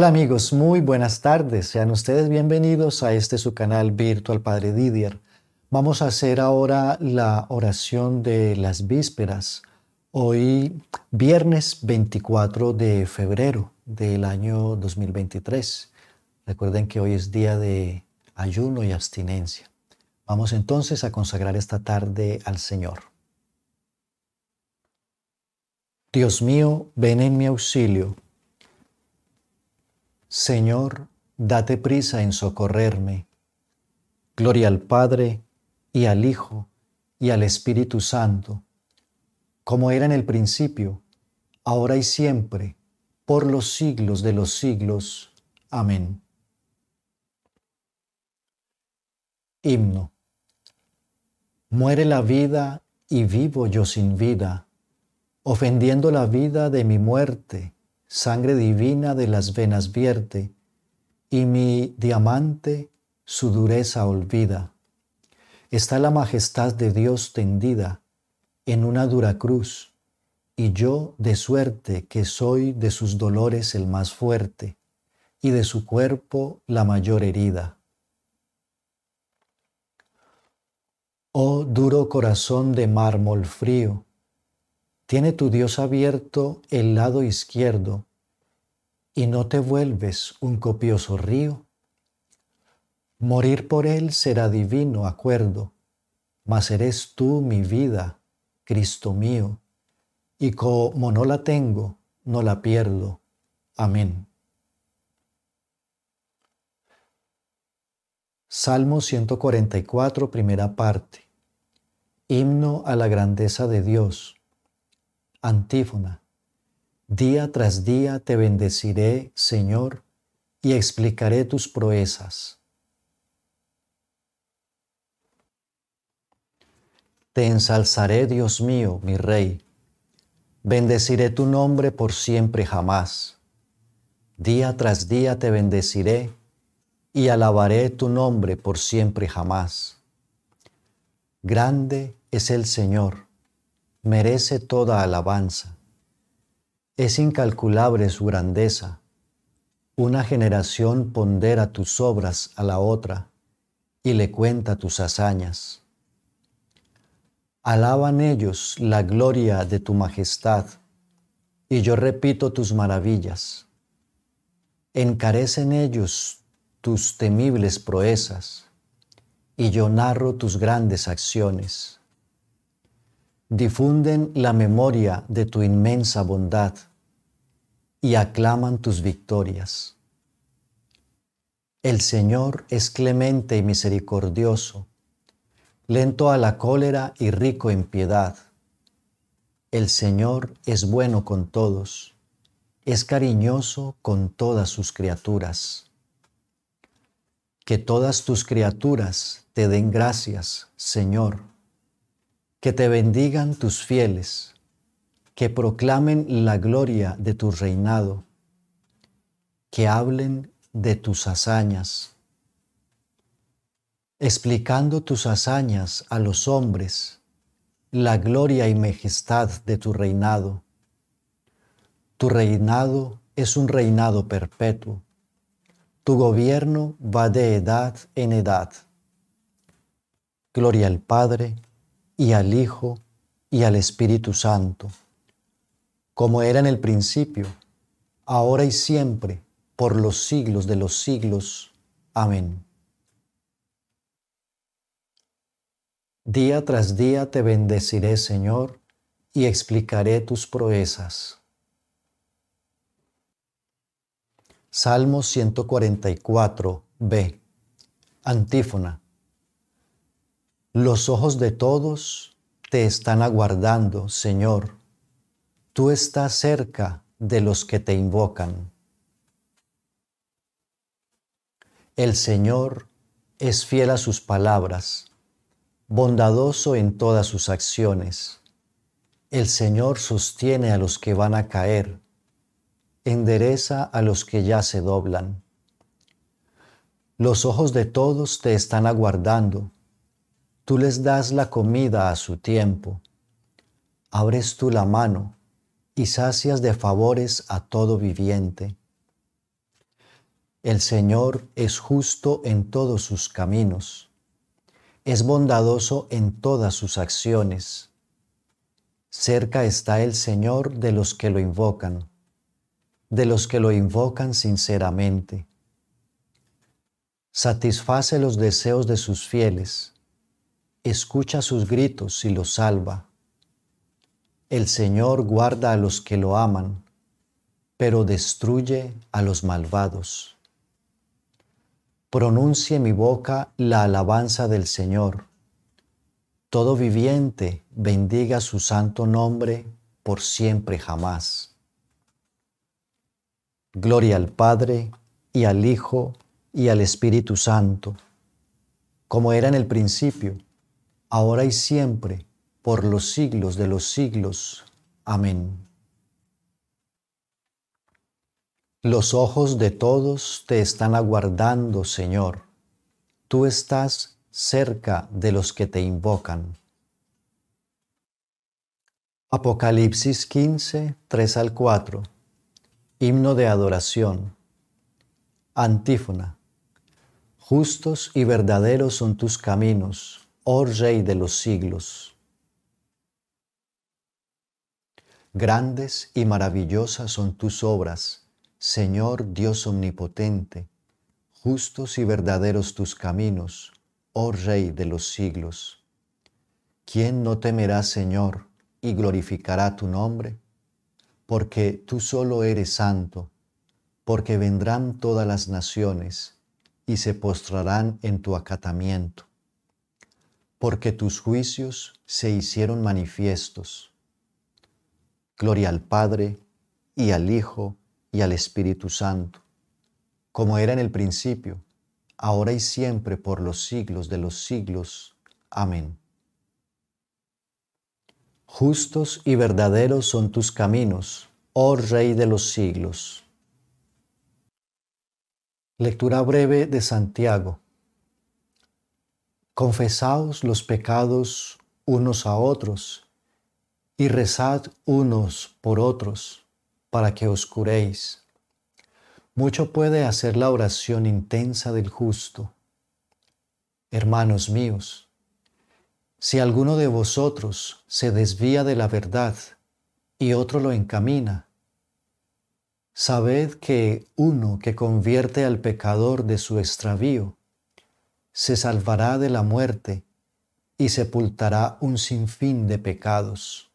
Hola amigos, muy buenas tardes. Sean ustedes bienvenidos a este su canal Virtual Padre Didier. Vamos a hacer ahora la oración de las vísperas. Hoy, viernes 24 de febrero del año 2023. Recuerden que hoy es día de ayuno y abstinencia. Vamos entonces a consagrar esta tarde al Señor. Dios mío, ven en mi auxilio Señor, date prisa en socorrerme. Gloria al Padre y al Hijo y al Espíritu Santo, como era en el principio, ahora y siempre, por los siglos de los siglos. Amén. Himno. Muere la vida y vivo yo sin vida, ofendiendo la vida de mi muerte sangre divina de las venas vierte, y mi diamante su dureza olvida. Está la majestad de Dios tendida en una dura cruz, y yo de suerte que soy de sus dolores el más fuerte, y de su cuerpo la mayor herida. Oh duro corazón de mármol frío, tiene tu Dios abierto el lado izquierdo y no te vuelves un copioso río. Morir por Él será divino acuerdo, mas eres tú mi vida, Cristo mío, y como no la tengo, no la pierdo. Amén. Salmo 144, primera parte. Himno a la grandeza de Dios. Antífona. Día tras día te bendeciré, Señor, y explicaré tus proezas. Te ensalzaré, Dios mío, mi Rey. Bendeciré tu nombre por siempre jamás. Día tras día te bendeciré y alabaré tu nombre por siempre jamás. Grande es el Señor merece toda alabanza. Es incalculable su grandeza. Una generación pondera tus obras a la otra y le cuenta tus hazañas. Alaban ellos la gloria de tu majestad, y yo repito tus maravillas. Encarecen ellos tus temibles proezas, y yo narro tus grandes acciones difunden la memoria de tu inmensa bondad y aclaman tus victorias. El Señor es clemente y misericordioso, lento a la cólera y rico en piedad. El Señor es bueno con todos, es cariñoso con todas sus criaturas. Que todas tus criaturas te den gracias, Señor que te bendigan tus fieles, que proclamen la gloria de tu reinado, que hablen de tus hazañas, explicando tus hazañas a los hombres, la gloria y majestad de tu reinado. Tu reinado es un reinado perpetuo. Tu gobierno va de edad en edad. Gloria al Padre, y al Hijo y al Espíritu Santo, como era en el principio, ahora y siempre, por los siglos de los siglos. Amén. Día tras día te bendeciré, Señor, y explicaré tus proezas. Salmo 144, B. Antífona. Los ojos de todos te están aguardando, Señor. Tú estás cerca de los que te invocan. El Señor es fiel a sus palabras, bondadoso en todas sus acciones. El Señor sostiene a los que van a caer, endereza a los que ya se doblan. Los ojos de todos te están aguardando, Tú les das la comida a su tiempo. Abres tú la mano y sacias de favores a todo viviente. El Señor es justo en todos sus caminos. Es bondadoso en todas sus acciones. Cerca está el Señor de los que lo invocan, de los que lo invocan sinceramente. Satisface los deseos de sus fieles escucha sus gritos y los salva. El Señor guarda a los que lo aman, pero destruye a los malvados. Pronuncie mi boca la alabanza del Señor. Todo viviente bendiga su santo nombre por siempre jamás. Gloria al Padre y al Hijo y al Espíritu Santo, como era en el principio ahora y siempre, por los siglos de los siglos. Amén. Los ojos de todos te están aguardando, Señor. Tú estás cerca de los que te invocan. Apocalipsis 15, 3 al 4. Himno de adoración. Antífona. Justos y verdaderos son tus caminos oh Rey de los siglos. Grandes y maravillosas son tus obras, Señor Dios omnipotente, justos y verdaderos tus caminos, oh Rey de los siglos. ¿Quién no temerá, Señor, y glorificará tu nombre? Porque tú solo eres santo, porque vendrán todas las naciones y se postrarán en tu acatamiento porque tus juicios se hicieron manifiestos. Gloria al Padre y al Hijo y al Espíritu Santo, como era en el principio, ahora y siempre, por los siglos de los siglos. Amén. Justos y verdaderos son tus caminos, oh Rey de los siglos. Lectura breve de Santiago confesaos los pecados unos a otros y rezad unos por otros para que os curéis. Mucho puede hacer la oración intensa del justo. Hermanos míos, si alguno de vosotros se desvía de la verdad y otro lo encamina, sabed que uno que convierte al pecador de su extravío se salvará de la muerte y sepultará un sinfín de pecados.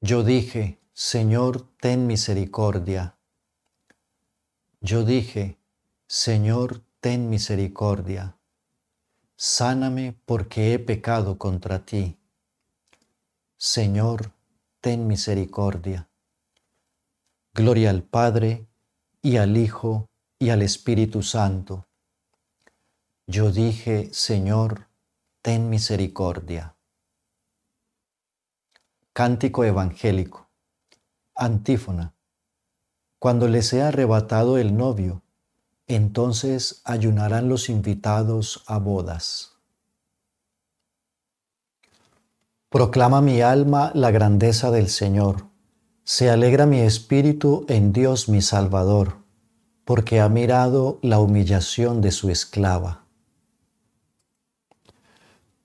Yo dije, Señor, ten misericordia. Yo dije, Señor, ten misericordia. Sáname porque he pecado contra ti. Señor, ten misericordia. Gloria al Padre, y al Hijo, y al Espíritu Santo yo dije, Señor, ten misericordia. Cántico evangélico. Antífona. Cuando les sea arrebatado el novio, entonces ayunarán los invitados a bodas. Proclama mi alma la grandeza del Señor. Se alegra mi espíritu en Dios mi Salvador, porque ha mirado la humillación de su esclava.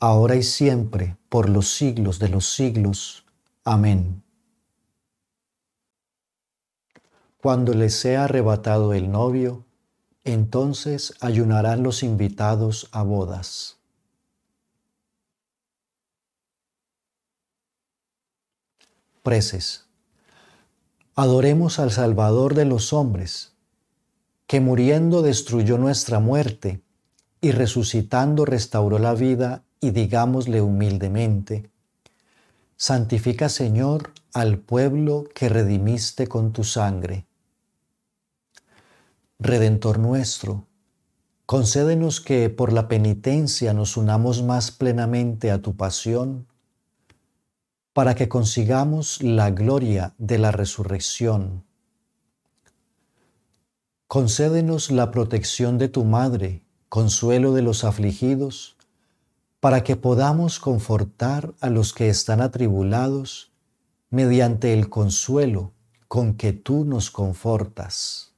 ahora y siempre, por los siglos de los siglos. Amén. Cuando les sea arrebatado el novio, entonces ayunarán los invitados a bodas. Preces. Adoremos al Salvador de los hombres, que muriendo destruyó nuestra muerte y resucitando restauró la vida y digámosle humildemente, Santifica Señor al pueblo que redimiste con tu sangre. Redentor nuestro, concédenos que por la penitencia nos unamos más plenamente a tu pasión, para que consigamos la gloria de la resurrección. Concédenos la protección de tu Madre, consuelo de los afligidos, para que podamos confortar a los que están atribulados mediante el consuelo con que tú nos confortas.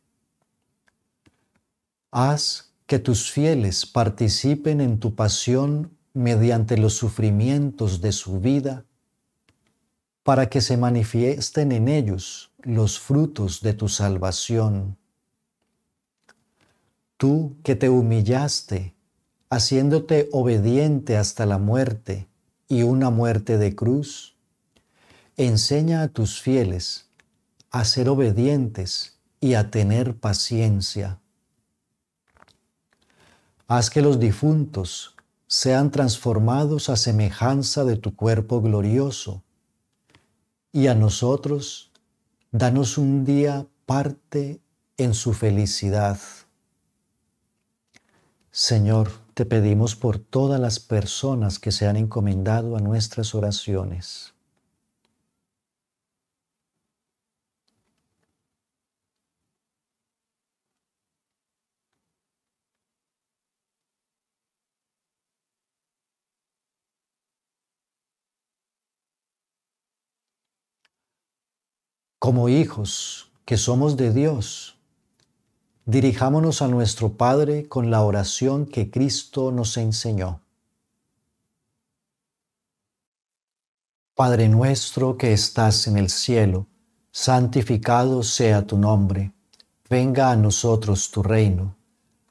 Haz que tus fieles participen en tu pasión mediante los sufrimientos de su vida, para que se manifiesten en ellos los frutos de tu salvación. Tú que te humillaste haciéndote obediente hasta la muerte y una muerte de cruz. Enseña a tus fieles a ser obedientes y a tener paciencia. Haz que los difuntos sean transformados a semejanza de tu cuerpo glorioso. Y a nosotros, danos un día parte en su felicidad. Señor, te pedimos por todas las personas que se han encomendado a nuestras oraciones. Como hijos que somos de Dios, Dirijámonos a nuestro Padre con la oración que Cristo nos enseñó. Padre nuestro que estás en el cielo, santificado sea tu nombre, venga a nosotros tu reino,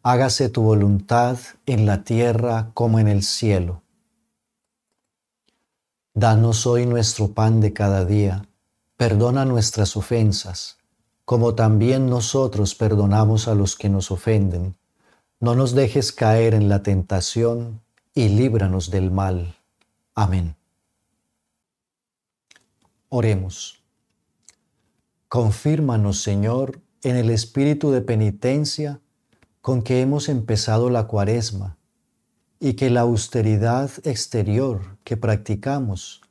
hágase tu voluntad en la tierra como en el cielo. Danos hoy nuestro pan de cada día, perdona nuestras ofensas como también nosotros perdonamos a los que nos ofenden. No nos dejes caer en la tentación y líbranos del mal. Amén. Oremos. Confírmanos, Señor, en el espíritu de penitencia con que hemos empezado la cuaresma y que la austeridad exterior que practicamos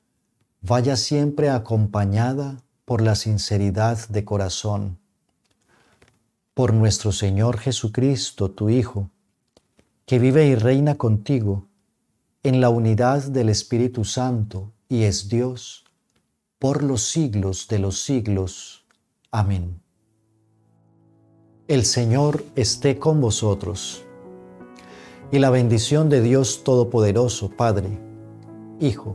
vaya siempre acompañada por la sinceridad de corazón. Por nuestro Señor Jesucristo, tu Hijo, que vive y reina contigo en la unidad del Espíritu Santo y es Dios, por los siglos de los siglos. Amén. El Señor esté con vosotros. Y la bendición de Dios Todopoderoso, Padre, Hijo,